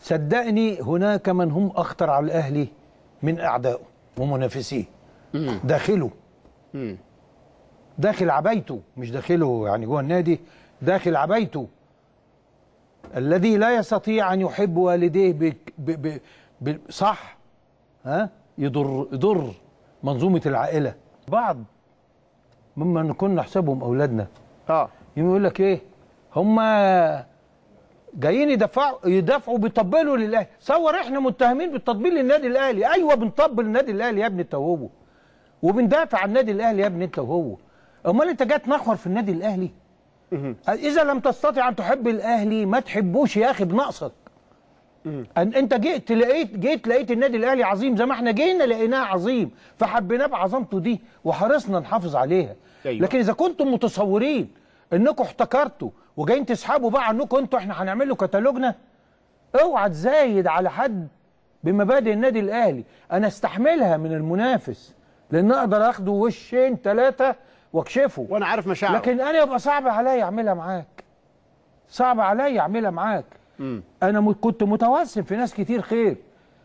صدقني هناك من هم اخطر على الاهلي من اعدائه ومنافسيه داخله داخل عبايته مش داخله يعني جوه النادي داخل عبايته الذي لا يستطيع ان يحب والديه ب... صح ها يضر يضر منظومه العائله بعض ممن كنا نحسبهم اولادنا اه يقول لك ايه هم جايين يدفعوا يدافعوا بيطبلوا للاهلي صور احنا متهمين بالتطبيل للنادي الاهلي ايوه بنطبل للنادي الاهلي يا ابني انت وهو وبندافع عن النادي الاهلي يا ابني انت وهو امال انت جاي تنخر في النادي الاهلي اذا لم تستطع ان تحب الاهلي ما تحبوش يا اخي بنقصك أن انت جئت لقيت جيت لقيت النادي الاهلي عظيم زي ما احنا جينا لقيناه عظيم فحبيناه بعظمته دي وحرصنا نحافظ عليها أيوة. لكن اذا كنتم متصورين انكم احتكرتوا وجايين تسحبوا بقى عنكم انتوا احنا هنعمل له كتالوجنا اوعى تزايد على حد بمبادئ النادي الاهلي انا استحملها من المنافس لان اقدر اخده وشين ثلاثه واكشفه وانا عارف مشاعره لكن انا يبقى صعب عليا اعملها معاك صعب عليا اعملها معاك م. انا كنت متوسم في ناس كتير خير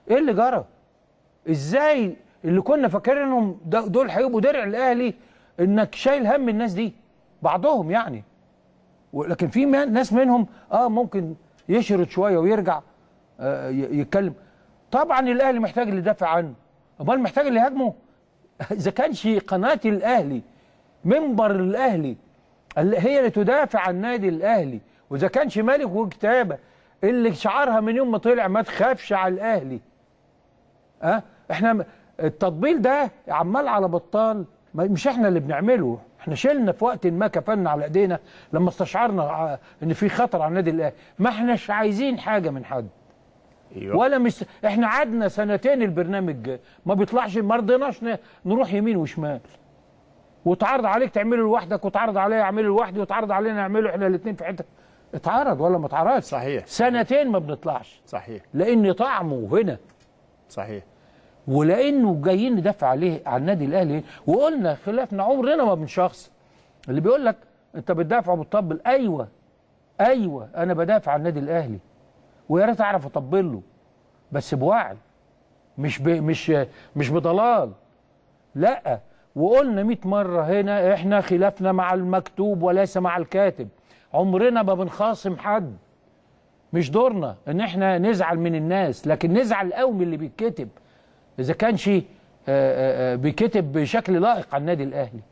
ايه اللي جرى ازاي اللي كنا فاكرينهم دول هيبقوا درع الاهلي انك شايل هم الناس دي بعضهم يعني ولكن في ناس منهم اه ممكن يشرد شويه ويرجع آه يتكلم طبعا الاهلي محتاج اللي يدافع عنه امال محتاج اللي يهاجمه اذا كانش قناه الاهلي منبر الاهلي هي اللي تدافع عن نادي الاهلي واذا كانش مالك وكتابه اللي شعارها من يوم ما طلع ما تخافش على الاهلي ها أه؟ احنا التطبيل ده عمال على بطال مش احنا اللي بنعمله احنا شلنا في وقت ما كفلنا على ايدينا لما استشعرنا ان في خطر على النادي الاهلي ما احناش عايزين حاجه من حد أيوة. ولا مش احنا قعدنا سنتين البرنامج ما بيطلعش ما رضيناش نروح يمين وشمال واتعرض عليك تعمله لوحدك واتعرض عليا اعمله لوحدي واتعرض علينا نعمله احنا الاثنين في حته اتعرض ولا ما اتعرضش صحيح سنتين ما بنطلعش صحيح لان طعمه هنا صحيح ولانه جايين ندافع عليه على النادي الاهلي وقلنا خلافنا عمرنا ما بين شخص اللي بيقول لك انت بتدافع وبتطبل ايوه ايوه انا بدافع عن النادي الاهلي ويا ريت اعرف اطبل له بس بوعي مش ب... مش مش بضلال لا وقلنا 100 مره هنا احنا خلافنا مع المكتوب وليس مع الكاتب عمرنا ما بنخاصم حد مش دورنا ان احنا نزعل من الناس لكن نزعل قوي من اللي بيتكتب إذا كانش آه، آه، آه، بيكتب بشكل لائق على النادي الأهلي